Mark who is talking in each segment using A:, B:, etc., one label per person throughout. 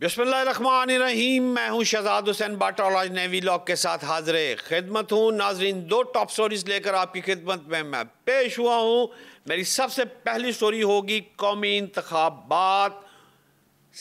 A: बिस्मिल्लाहिर्रहमानिर्रहीम मैं हूं शहजाद हुसैन आज नेवी लॉक के साथ हाजिर खिदमत हूं नाजरीन दो टॉप स्टोरीज लेकर आपकी खिदमत में मैं पेश हुआ हूं मेरी सबसे पहली स्टोरी होगी कौमी इंतबात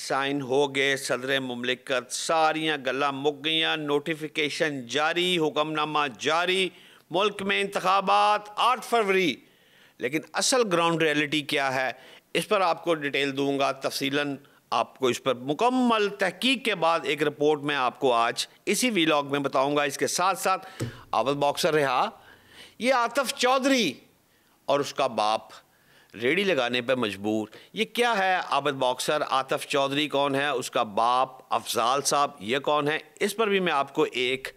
A: साइन हो गए सदर ममलिकत सारियाँ गल्ला मुक गई नोटिफिकेशन जारी हुक्मनामा जारी मुल्क में इंतबात आठ फरवरी लेकिन असल ग्राउंड रियलिटी क्या है इस पर आपको डिटेल दूँगा तफसीला आपको इस पर मुकम्मल तहकीक के बाद एक रिपोर्ट मैं आपको आज इसी वीलॉग में बताऊंगा इसके साथ साथ अवध बॉक्सर रहा ये आतफ चौधरी और उसका बाप रेडी लगाने पर मजबूर ये क्या है आबद बॉक्सर आतफ चौधरी कौन है उसका बाप अफजाल साहब ये कौन है इस पर भी मैं आपको एक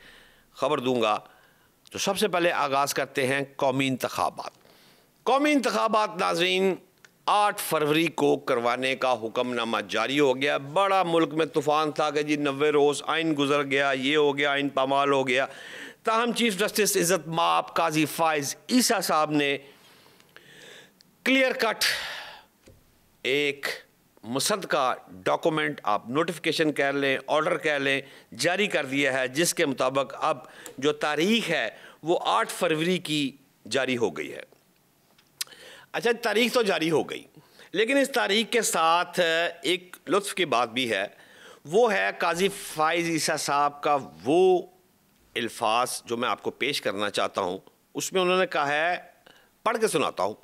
A: खबर दूंगा तो सबसे पहले आगाज़ करते हैं कौमी इंतबात कौमी इंतबात नाजरीन आठ फरवरी को करवाने का हुक्मनामा जारी हो गया बड़ा मुल्क में तूफ़ान था कि जी नबे रोज़ आइन गुजर गया ये हो गया आइन पामाल हो गया ताहम चीफ जस्टिस इज़्ज़त माप काजी फायज़ ईसा साहब ने क्लियर कट एक मुसद का डॉक्यूमेंट आप नोटिफिकेशन कह लें ऑर्डर कह लें जारी कर दिया है जिसके मुताबिक अब जो तारीख है वो आठ फरवरी की जारी हो गई है अच्छा तारीख तो जारी हो गई लेकिन इस तारीख के साथ एक लुत्फ की बात भी है वो है काजी फाइज ईसा साहब का वो अल्फाज जो मैं आपको पेश करना चाहता हूँ उसमें उन्होंने कहा है पढ़ के सुनाता हूँ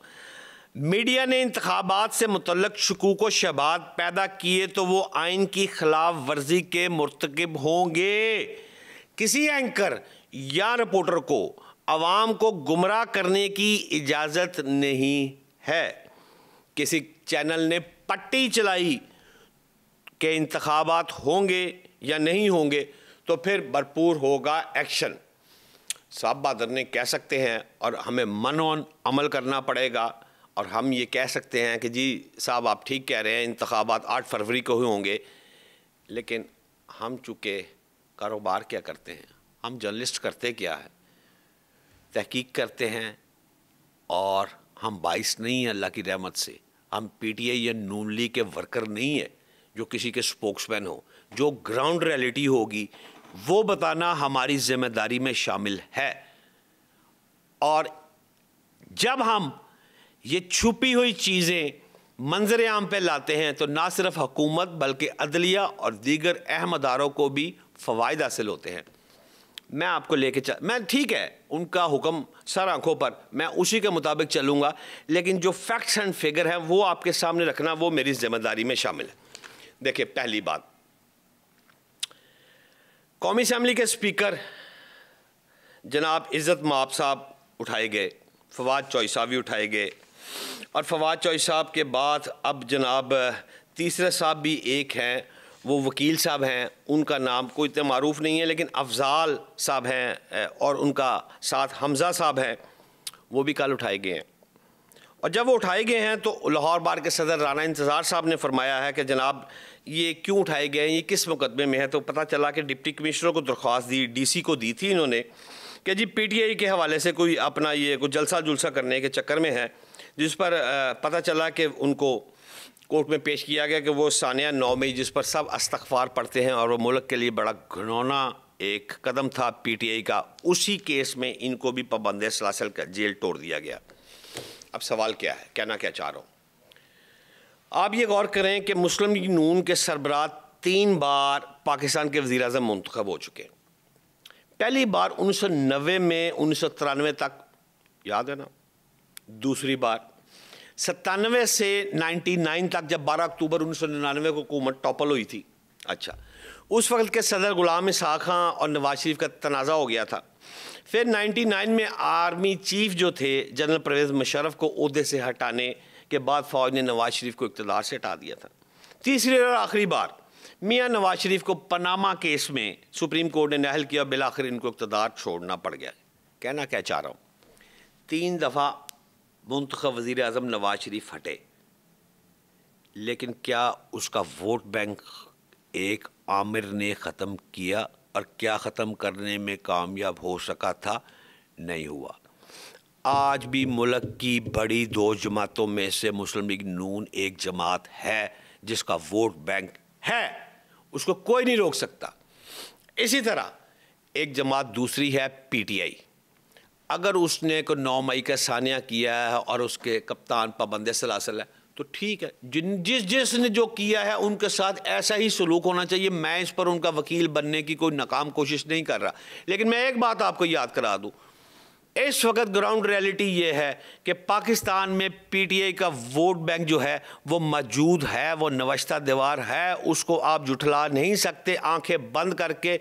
A: मीडिया ने इंतबात से मतलब शकूक व शबात पैदा किए तो वो आइन की खिलाफ वर्जी के मरतकब होंगे किसी एंकर या रिपोर्टर को आवाम को गुमराह करने की इजाज़त नहीं है किसी चैनल ने पट्टी चलाई के इंतबात होंगे या नहीं होंगे तो फिर भरपूर होगा एक्शन साहब बहादुर ने कह सकते हैं और हमें मनोन अमल करना पड़ेगा और हम ये कह सकते हैं कि जी साहब आप ठीक कह रहे हैं इंतबात आठ फरवरी को ही होंगे लेकिन हम चूँकि कारोबार क्या करते हैं हम जर्नलिस्ट करते क्या है तहकीक करते हैं और हम बाइस नहीं हैं अल्लाह की रहमत से हम पीटीआई या नून लीग के वर्कर नहीं है जो किसी के स्पोक्समैन हो जो ग्राउंड रियलिटी होगी वो बताना हमारी जिम्मेदारी में शामिल है और जब हम ये छुपी हुई चीज़ें मंजर आम पर लाते हैं तो ना सिर्फ हकूमत बल्कि अदलिया और दीगर अहम अदारों को भी फ़वाद हासिल होते हैं मैं आपको लेके चल मैं ठीक है उनका हुक्म सर आंखों पर मैं उसी के मुताबिक चलूँगा लेकिन जो फैक्ट्स एंड फिगर हैं वो आपके सामने रखना वो मेरी जिम्मेदारी में शामिल है देखिए पहली बात कौमी असम्बली के स्पीकर जनाब इज़्ज़त माप साहब उठाए गए फवाद चौई साहब भी उठाए गए और फवाद चौई साहब के बाद अब जनाब तीसरे साहब भी एक हैं वो वकील साहब हैं उनका नाम कोई इतना मरूफ नहीं है लेकिन अफजाल साहब हैं और उनका साथ हमज़ा साहब हैं वो भी कल उठाए गए हैं और जब वो उठाए गए हैं तो लाहौर बार के सदर राना इंतज़ार साहब ने फरमाया है कि जनाब ये क्यों उठाए गए हैं ये किस मुकदमे में है तो पता चला कि डिप्टी कमिश्नर को दरख्वास्त दी सी को दी थी इन्होंने कि जी आई के हवाले से कोई अपना ये कोई जलसा जुलसा करने के चक्कर में है जिस पर पता चला कि उनको कोर्ट में पेश किया गया कि वो सानिया नौ जिस पर सब अस्तफार पढ़ते हैं और वो मुल्क के लिए बड़ा घनौना एक कदम था पीटीआई का उसी केस में इनको भी पाबंद सलासल का जेल तोड़ दिया गया अब सवाल क्या है कहना क्या चाह रहा हूँ आप ये गौर करें कि मुस्लिम लीग नून के सरबरा तीन बार पाकिस्तान के वजी अजम मंतखब हो चुके पहली बार उन्नीस सौ नब्बे में उन्नीस सौ तिरानवे तक याद है ना दूसरी बार सत्तानवे से 99 तक जब 12 अक्टूबर 1999 को हुकूमत टॉपल हुई थी अच्छा उस वक्त के सदर गुलाम इसाक खां और नवाज शरीफ का तनाज़ा हो गया था फिर 99 में आर्मी चीफ जो थे जनरल परवेज़ मुशरफ को अहदे से हटाने के बाद फ़ौज ने नवाज शरीफ को इकतदार से हटा दिया था तीसरी और आखिरी बार मियाँ नवाज शरीफ को पनामा केस में सुप्रीम कोर्ट ने नहल किया और बिलाखिर इनको इकतदार छोड़ना पड़ गया कहना क्या चाह रहा हूँ तीन दफ़ा मुंतखब वज़ी अजम नवाज शरीफ हटे लेकिन क्या उसका वोट बैंक एक आमिर ने ख़त्म किया और क्या ख़त्म करने में कामयाब हो सका था नहीं हुआ आज भी मुल्क की बड़ी दो जमातों में से मुस्लिम लीग नून एक जमात है जिसका वोट बैंक है उसको कोई नहीं रोक सकता इसी तरह एक जमात दूसरी है पीटीआई अगर उसने को नौ मई का सानिया किया है और उसके कप्तान पाबंद सलासल है तो ठीक है जिन जिस जिसने जो किया है उनके साथ ऐसा ही सलूक होना चाहिए मैं इस पर उनका वकील बनने की कोई नाकाम कोशिश नहीं कर रहा लेकिन मैं एक बात आपको याद करा दूँ इस वक्त ग्राउंड रियलिटी ये है कि पाकिस्तान में पीटीआई का वोट बैंक जो है वो मौजूद है वो नवश्ता दीवार है उसको आप जुठला नहीं सकते आंखें बंद करके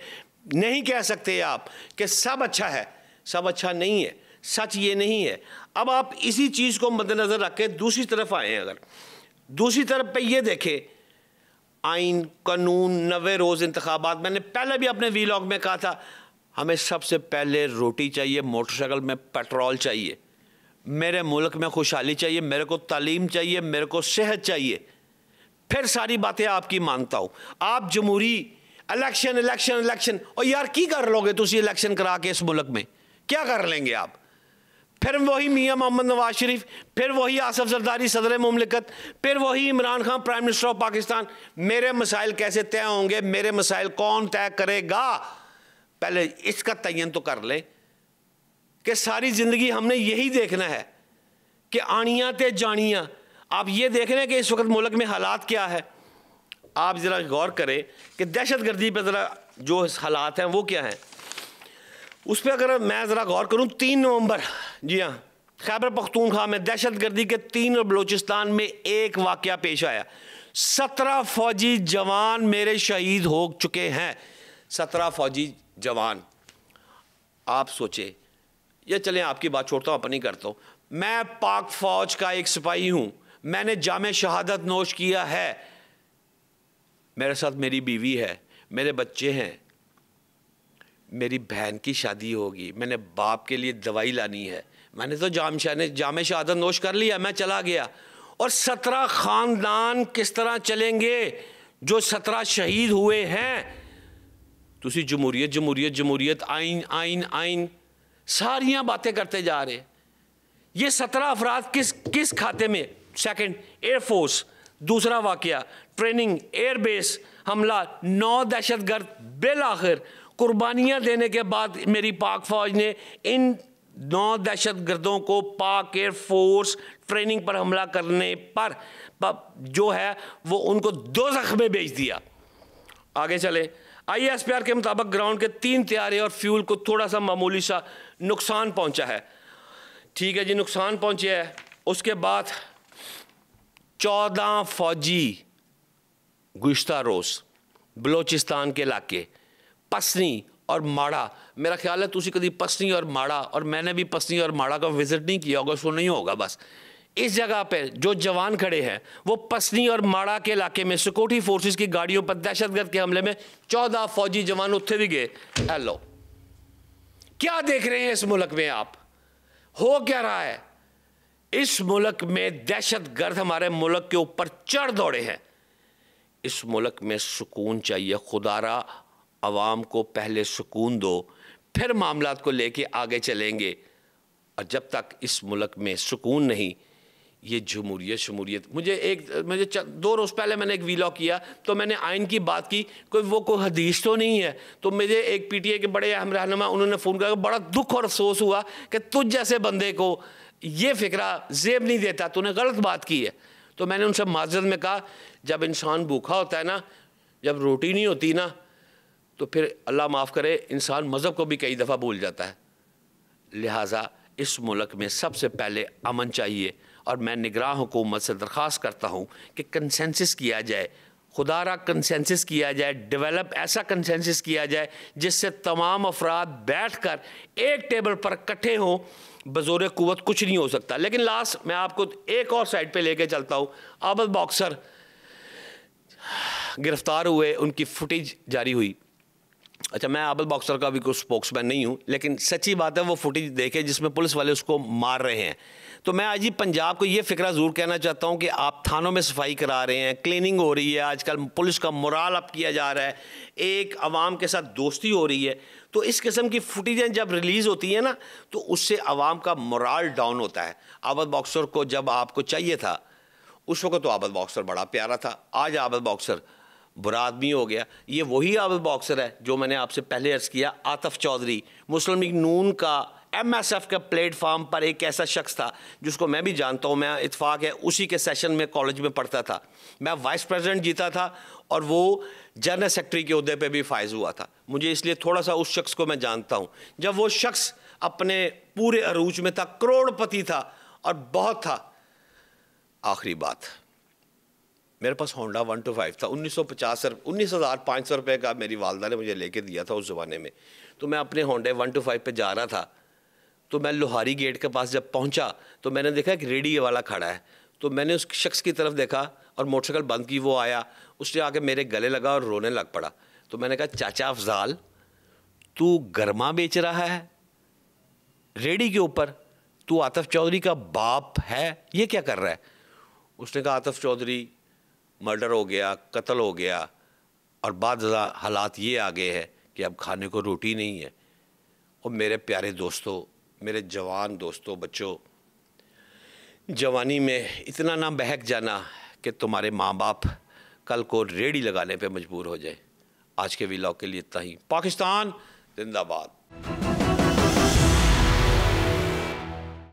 A: नहीं कह सकते आप कि सब अच्छा है सब अच्छा नहीं है सच ये नहीं है अब आप इसी चीज़ को मद्देनज़र रख के दूसरी तरफ आए अगर दूसरी तरफ पे ये देखें आइन कानून नवे रोज़ इंतबात मैंने पहले भी अपने वीलॉग में कहा था हमें सबसे पहले रोटी चाहिए मोटरसाइकिल में पेट्रोल चाहिए मेरे मुल्क में खुशहाली चाहिए मेरे को तालीम चाहिए मेरे को सेहत चाहिए फिर सारी बातें आपकी मानता हूँ आप जमहूरी इलेक्शन इलेक्शन इलेक्शन और यार की कर लोगे तुम इलेक्शन करा के इस मुल्क में क्या कर लेंगे आप फिर वही मियाँ मोहम्मद नवाज शरीफ फिर वही आसफ जरदारी सदर ममलिकत फिर वही Imran Khan prime minister of Pakistan मेरे मसाइल कैसे तय होंगे मेरे मसाइल कौन तय करेगा पहले इसका तयन तो कर ले कि सारी ज़िंदगी हमने यही देखना है कि आनिया ते जानिया आप ये देख रहे हैं कि इस वक्त मुल्क में हालात क्या है आप ज़रा गौर करें कि दहशत गर्दी पर ज़रा जो हालात हैं वो क्या हैं उस पर अगर मैं ज़रा गौर करूँ तीन नवंबर जी हाँ खैबर पख्तूनख्वा में दहशत गर्दी के तीन और बलूचिस्तान में एक वाक़ पेश आया सत्रह फौजी जवान मेरे शहीद हो चुके हैं सत्रह फौजी जवान आप सोचे या चलें आपकी बात छोड़ता हूँ अपनी करता हूँ मैं पाक फौज का एक सिपाही हूँ मैंने जाम शहादत नोश किया है मेरे साथ मेरी बीवी है मेरे बच्चे हैं मेरी बहन की शादी होगी मैंने बाप के लिए दवाई लानी है मैंने तो जाम शाह ने जाम शादा नोश कर लिया मैं चला गया और सत्रह ख़ानदान किस तरह चलेंगे जो सत्रह शहीद हुए हैं ਤੁਸੀਂ जमूरीत ਜਮਹੂਰੀਅਤ ਜਮਹੂਰੀਅਤ आइन आइन आइन ਸਾਰੀਆਂ बातें करते जा रहे ये सत्रह अफराद किस किस खाते में सेकंड एयरफोर्स दूसरा वाक़ ट्रेनिंग एयरबेस हमला नौ दहशतगर्द बिल आखिर कुर्बानियाँ देने के बाद मेरी पाक फ़ौज ने इन नौ दहशत गर्दों को पाक एयर फोर्स ट्रेनिंग पर हमला करने पर जो है वो उनको दो में भेज दिया आगे चले आई एस पी आर के मुताबिक ग्राउंड के तीन त्यारे और फ्यूल को थोड़ा सा मामूली सा नुकसान पहुंचा है ठीक है जी नुकसान पहुंचे है उसके बाद चौदह फौजी गुश्ता रोज़ बलोचिस्तान के इलाके पसनी और माड़ा मेरा ख्याल है तुम कभी पसनी और माड़ा और मैंने भी पसनी और माड़ा का विज़िट नहीं किया होगा सो नहीं होगा बस इस जगह पे जो जवान खड़े हैं वो पसनी और माड़ा के इलाके में सिक्योरिटी फोर्सेस की गाड़ियों पर दहशतगर्द के हमले में चौदह फौजी जवान उत्थे भी गए हेलो क्या देख रहे हैं इस मुल्क में आप हो क्या रहा है इस मुल्क में दहशतगर्द हमारे मुल्क के ऊपर चढ़ दौड़े हैं इस मुल्क में सुकून चाहिए खुदारा आवाम को पहले सुकून दो फिर मामला को लेके आगे चलेंगे और जब तक इस मुल्क में सुकून नहीं ये जमहूरियत शमूरियत मुझे एक मुझे दो रोज़ पहले मैंने एक वीलॉ किया तो मैंने आइन की बात की कोई वो कोई हदीस तो नहीं है तो मुझे एक पी टी ए के बड़े अहम रहनमा उन्होंने फ़ोन किया बड़ा दुख और अफसोस हुआ कि तुझ जैसे बंदे को ये फ़िक्रा जेब नहीं देता तूने गलत बात की है तो मैंने उनसे माजरत में कहा जब इंसान भूखा होता है ना जब रोटी नहीं होती ना तो फिर अल्लाह माफ़ करे इंसान मज़हब को भी कई दफ़ा भूल जाता है लिहाजा इस मुल्क में सबसे पहले अमन चाहिए और मैं निगरान हुकूमत से दरख्वास्त करता हूँ कि कंसेंसिस किया जाए खुदा रा कंसेंसिस किया जाए डेवलप ऐसा कंसेंसिस किया जाए जिससे तमाम अफराद बैठ कर एक टेबल पर इकट्ठे हों बज़ोर क़वत कुछ नहीं हो सकता लेकिन लास्ट मैं आपको एक और साइड पे लेके चलता हूँ आबद बॉक्सर गिरफ़्तार हुए उनकी फुटेज जारी हुई अच्छा मैं आबल बॉक्सर का भी कोई स्पोक्समैन नहीं हूँ लेकिन सच्ची बात है वो फुटेज देखे जिसमें पुलिस वाले उसको मार रहे हैं तो मैं आज ही पंजाब को ये फिक्रा ज़रूर कहना चाहता हूँ कि आप थानों में सफाई करा रहे हैं क्लीनिंग हो रही है आजकल पुलिस का मुराल अप किया जा रहा है एक आवाम के साथ दोस्ती हो रही है तो इस किस्म की फुटेजें जब रिलीज़ होती हैं ना तो उससे आवाम का मुराल डाउन होता है आबद बॉक्सर को जब आपको चाहिए था उस वक्त तो आबद बॉक्सर बड़ा प्यारा था आज आबद बॉक्सर बुरा आदमी हो गया ये वही अब बॉक्सर है जो मैंने आपसे पहले अर्ज़ किया आतफ चौधरी मुस्लिम लीग नून का एम एस एफ के प्लेटफार्म पर एक ऐसा शख्स था जिसको मैं भी जानता हूँ मैं इतफाक़ है उसी के सेशन में कॉलेज में पढ़ता था मैं वाइस प्रेसिडेंट जीता था और वो जनरल सेक्रेटरी के अहदे पर भी फायज हुआ था मुझे इसलिए थोड़ा सा उस शख्स को मैं जानता हूँ जब वो शख्स अपने पूरे अरूज में था करोड़पति था और बहुत था आखिरी बात मेरे पास होंडा वन टू फाइव था उन्नीस सौ पचास उन्नीस हज़ार पाँच सौ रुपये का मेरी वालदा ने मुझे लेके दिया था उस ज़माने में तो मैं अपने होंडे वन टू फाइव पर जा रहा था तो मैं लोहारी गेट के पास जब पहुंचा तो मैंने देखा एक रेडी वाला खड़ा है तो मैंने उस शख्स की तरफ देखा और मोटरसाइकिल बंद की वो आया उसने आके मेरे गले लगा और रोने लग पड़ा तो मैंने कहा चाचा अफजाल तू गरमा बेच रहा है रेडी के ऊपर तू आतफ चौधरी का बाप है ये क्या कर रहा है उसने कहा आतफ चौधरी मर्डर हो गया कत्ल हो गया और बाद हालात ये आ गए हैं कि अब खाने को रोटी नहीं है और मेरे प्यारे दोस्तों मेरे जवान दोस्तों बच्चों जवानी में इतना ना बहक जाना कि तुम्हारे माँ बाप कल को रेडी लगाने पे मजबूर हो जाए आज के वीलॉग के लिए इतना ही पाकिस्तान जिंदाबाद